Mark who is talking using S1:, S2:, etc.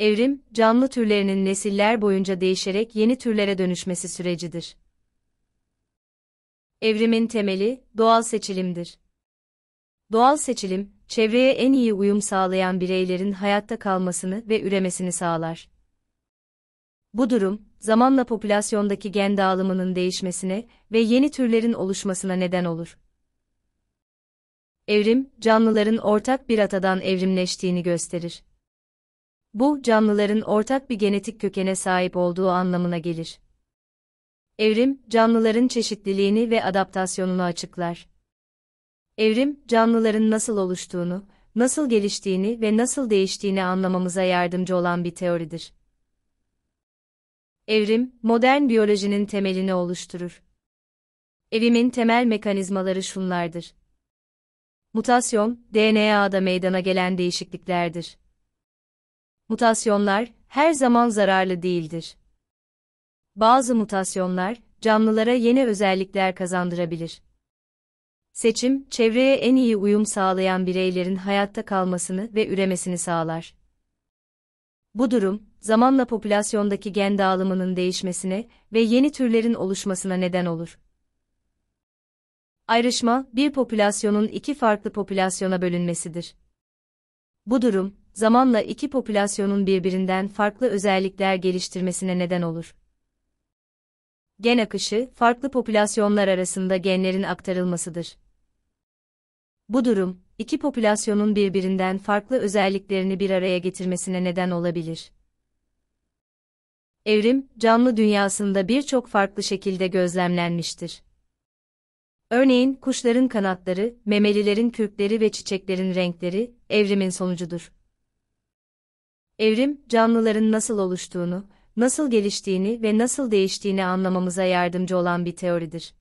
S1: evrim, canlı türlerinin nesiller boyunca değişerek yeni türlere dönüşmesi sürecidir. Evrimin temeli, doğal seçilimdir. Doğal seçilim, çevreye en iyi uyum sağlayan bireylerin hayatta kalmasını ve üremesini sağlar. Bu durum, zamanla popülasyondaki gen dağılımının değişmesine ve yeni türlerin oluşmasına neden olur. Evrim, canlıların ortak bir atadan evrimleştiğini gösterir. Bu, canlıların ortak bir genetik kökene sahip olduğu anlamına gelir. Evrim, canlıların çeşitliliğini ve adaptasyonunu açıklar. Evrim, canlıların nasıl oluştuğunu, nasıl geliştiğini ve nasıl değiştiğini anlamamıza yardımcı olan bir teoridir. Evrim, modern biyolojinin temelini oluşturur. Evimin temel mekanizmaları şunlardır. Mutasyon, DNA'da meydana gelen değişikliklerdir. Mutasyonlar her zaman zararlı değildir. Bazı mutasyonlar canlılara yeni özellikler kazandırabilir. Seçim, çevreye en iyi uyum sağlayan bireylerin hayatta kalmasını ve üremesini sağlar. Bu durum, zamanla popülasyondaki gen dağılımının değişmesine ve yeni türlerin oluşmasına neden olur. Ayrışma, bir popülasyonun iki farklı popülasyona bölünmesidir. Bu durum, zamanla iki popülasyonun birbirinden farklı özellikler geliştirmesine neden olur. Gen akışı, farklı popülasyonlar arasında genlerin aktarılmasıdır. Bu durum, iki popülasyonun birbirinden farklı özelliklerini bir araya getirmesine neden olabilir. Evrim, canlı dünyasında birçok farklı şekilde gözlemlenmiştir. Örneğin, kuşların kanatları, memelilerin kürkleri ve çiçeklerin renkleri, evrimin sonucudur. Evrim, canlıların nasıl oluştuğunu, nasıl geliştiğini ve nasıl değiştiğini anlamamıza yardımcı olan bir teoridir.